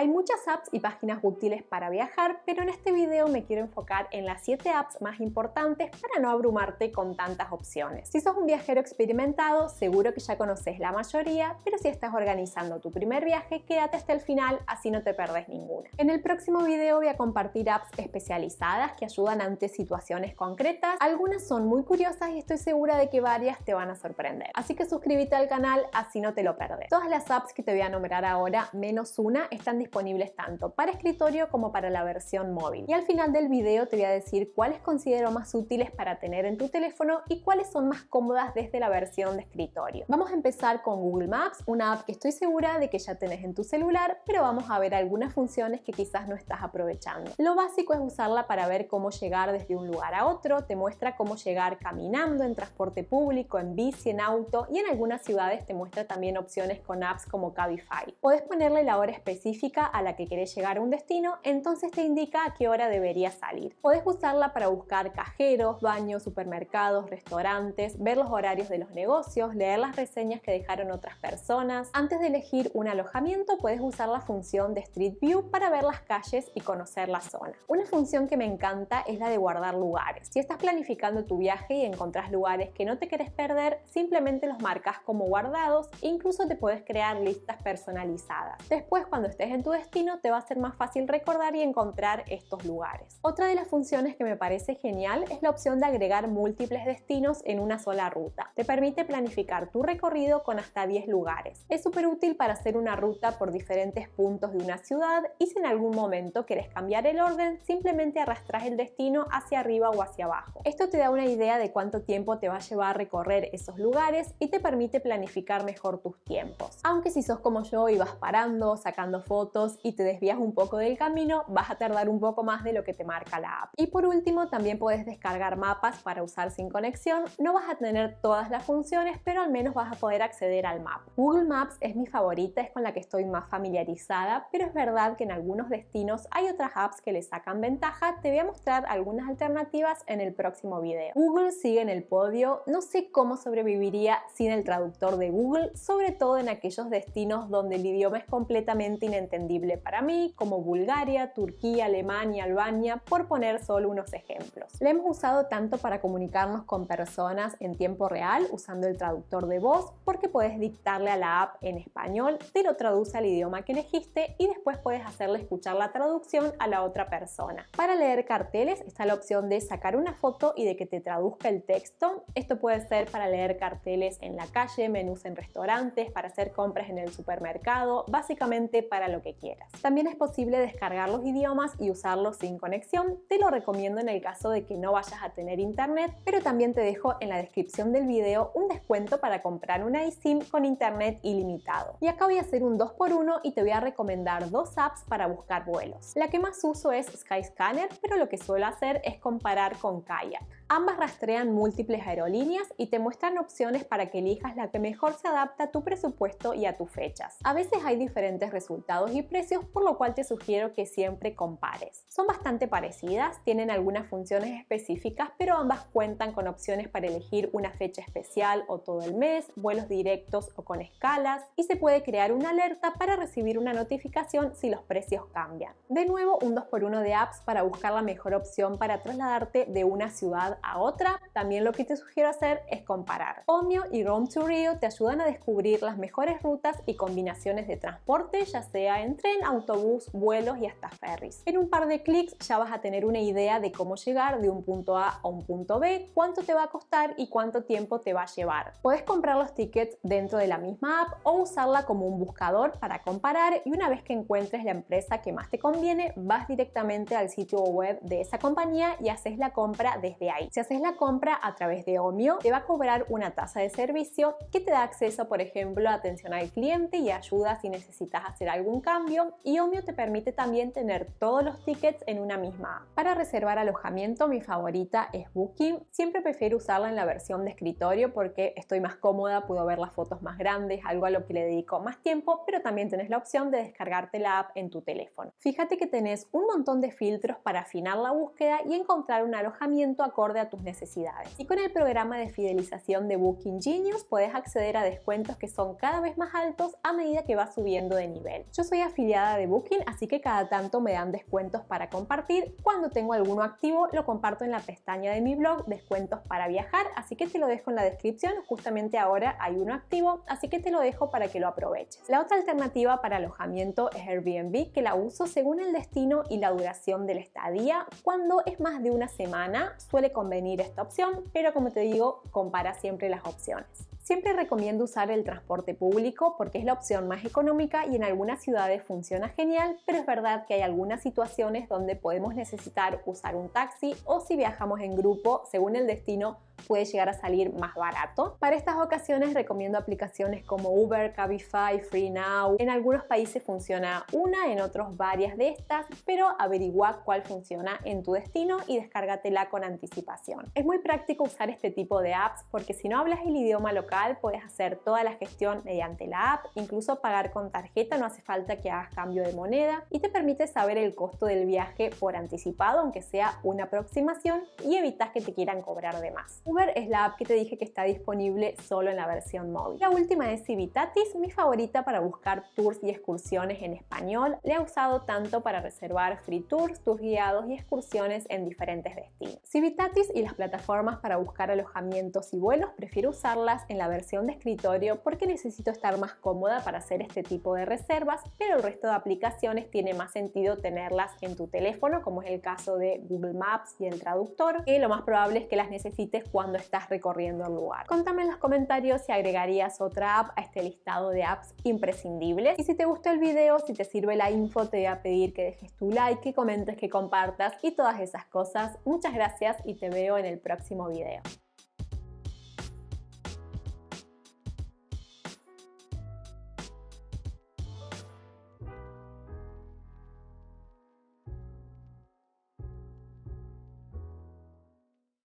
Hay muchas apps y páginas útiles para viajar, pero en este video me quiero enfocar en las 7 apps más importantes para no abrumarte con tantas opciones. Si sos un viajero experimentado, seguro que ya conoces la mayoría, pero si estás organizando tu primer viaje, quédate hasta el final, así no te perdes ninguna. En el próximo video voy a compartir apps especializadas que ayudan ante situaciones concretas. Algunas son muy curiosas y estoy segura de que varias te van a sorprender. Así que suscríbete al canal, así no te lo perdés. Todas las apps que te voy a nombrar ahora, menos una, están disponibles disponibles tanto para escritorio como para la versión móvil. Y al final del video te voy a decir cuáles considero más útiles para tener en tu teléfono y cuáles son más cómodas desde la versión de escritorio. Vamos a empezar con Google Maps, una app que estoy segura de que ya tenés en tu celular, pero vamos a ver algunas funciones que quizás no estás aprovechando. Lo básico es usarla para ver cómo llegar desde un lugar a otro, te muestra cómo llegar caminando, en transporte público, en bici, en auto y en algunas ciudades te muestra también opciones con apps como Cabify. Podés ponerle la hora específica a la que querés llegar a un destino, entonces te indica a qué hora deberías salir. Podés usarla para buscar cajeros, baños, supermercados, restaurantes, ver los horarios de los negocios, leer las reseñas que dejaron otras personas. Antes de elegir un alojamiento, puedes usar la función de Street View para ver las calles y conocer la zona. Una función que me encanta es la de guardar lugares. Si estás planificando tu viaje y encontrás lugares que no te querés perder, simplemente los marcas como guardados e incluso te puedes crear listas personalizadas. Después, cuando estés en tu destino, te va a ser más fácil recordar y encontrar estos lugares. Otra de las funciones que me parece genial es la opción de agregar múltiples destinos en una sola ruta. Te permite planificar tu recorrido con hasta 10 lugares. Es súper útil para hacer una ruta por diferentes puntos de una ciudad y si en algún momento quieres cambiar el orden, simplemente arrastras el destino hacia arriba o hacia abajo. Esto te da una idea de cuánto tiempo te va a llevar a recorrer esos lugares y te permite planificar mejor tus tiempos. Aunque si sos como yo y vas parando, sacando fotos, y te desvías un poco del camino, vas a tardar un poco más de lo que te marca la app. Y por último, también puedes descargar mapas para usar sin conexión. No vas a tener todas las funciones, pero al menos vas a poder acceder al map. Google Maps es mi favorita, es con la que estoy más familiarizada, pero es verdad que en algunos destinos hay otras apps que le sacan ventaja. Te voy a mostrar algunas alternativas en el próximo video. Google sigue en el podio. No sé cómo sobreviviría sin el traductor de Google, sobre todo en aquellos destinos donde el idioma es completamente inentendible para mí, como Bulgaria, Turquía, Alemania, Albania, por poner solo unos ejemplos. La hemos usado tanto para comunicarnos con personas en tiempo real usando el traductor de voz, porque puedes dictarle a la app en español, te lo traduce al idioma que elegiste y después puedes hacerle escuchar la traducción a la otra persona. Para leer carteles está la opción de sacar una foto y de que te traduzca el texto. Esto puede ser para leer carteles en la calle, menús en restaurantes, para hacer compras en el supermercado, básicamente para lo que quieras. También es posible descargar los idiomas y usarlos sin conexión. Te lo recomiendo en el caso de que no vayas a tener internet, pero también te dejo en la descripción del video un descuento para comprar una ISIM con internet ilimitado. Y acá voy a hacer un 2x1 y te voy a recomendar dos apps para buscar vuelos. La que más uso es Skyscanner, pero lo que suelo hacer es comparar con Kayak. Ambas rastrean múltiples aerolíneas y te muestran opciones para que elijas la que mejor se adapta a tu presupuesto y a tus fechas. A veces hay diferentes resultados y precios, por lo cual te sugiero que siempre compares. Son bastante parecidas, tienen algunas funciones específicas, pero ambas cuentan con opciones para elegir una fecha especial o todo el mes, vuelos directos o con escalas, y se puede crear una alerta para recibir una notificación si los precios cambian. De nuevo, un 2x1 de apps para buscar la mejor opción para trasladarte de una ciudad a otra, también lo que te sugiero hacer es comparar. Omio y Rome to Rio te ayudan a descubrir las mejores rutas y combinaciones de transporte, ya sea en tren, autobús, vuelos y hasta ferries. En un par de clics ya vas a tener una idea de cómo llegar de un punto A a un punto B, cuánto te va a costar y cuánto tiempo te va a llevar. Puedes comprar los tickets dentro de la misma app o usarla como un buscador para comparar y una vez que encuentres la empresa que más te conviene, vas directamente al sitio web de esa compañía y haces la compra desde ahí. Si haces la compra a través de Omio, te va a cobrar una tasa de servicio que te da acceso, por ejemplo, a atención al cliente y ayuda si necesitas hacer algún cambio y Omio te permite también tener todos los tickets en una misma app. Para reservar alojamiento, mi favorita es Booking. Siempre prefiero usarla en la versión de escritorio porque estoy más cómoda, puedo ver las fotos más grandes, algo a lo que le dedico más tiempo, pero también tenés la opción de descargarte la app en tu teléfono. Fíjate que tenés un montón de filtros para afinar la búsqueda y encontrar un alojamiento acorde a tus necesidades. Y con el programa de fidelización de Booking Genius puedes acceder a descuentos que son cada vez más altos a medida que vas subiendo de nivel. Yo soy afiliada de Booking, así que cada tanto me dan descuentos para compartir. Cuando tengo alguno activo, lo comparto en la pestaña de mi blog, descuentos para viajar, así que te lo dejo en la descripción. Justamente ahora hay uno activo, así que te lo dejo para que lo aproveches. La otra alternativa para alojamiento es Airbnb, que la uso según el destino y la duración de la estadía. Cuando es más de una semana, suele convenir esta opción, pero como te digo, compara siempre las opciones. Siempre recomiendo usar el transporte público porque es la opción más económica y en algunas ciudades funciona genial, pero es verdad que hay algunas situaciones donde podemos necesitar usar un taxi o si viajamos en grupo, según el destino, puede llegar a salir más barato. Para estas ocasiones recomiendo aplicaciones como Uber, Cabify, FreeNow. En algunos países funciona una, en otros varias de estas, pero averigua cuál funciona en tu destino y descárgatela con anticipación. Es muy práctico usar este tipo de apps porque si no hablas el idioma local puedes hacer toda la gestión mediante la app, incluso pagar con tarjeta, no hace falta que hagas cambio de moneda y te permite saber el costo del viaje por anticipado, aunque sea una aproximación y evitas que te quieran cobrar de más. Uber es la app que te dije que está disponible solo en la versión móvil. La última es Civitatis, mi favorita para buscar tours y excursiones en español. La he usado tanto para reservar free tours, tours guiados y excursiones en diferentes destinos. Civitatis y las plataformas para buscar alojamientos y vuelos prefiero usarlas en la versión de escritorio porque necesito estar más cómoda para hacer este tipo de reservas, pero el resto de aplicaciones tiene más sentido tenerlas en tu teléfono, como es el caso de Google Maps y el traductor, que lo más probable es que las necesites cuando cuando estás recorriendo el lugar. Contame en los comentarios si agregarías otra app a este listado de apps imprescindibles. Y si te gustó el video, si te sirve la info, te voy a pedir que dejes tu like, que comentes, que compartas y todas esas cosas. Muchas gracias y te veo en el próximo video.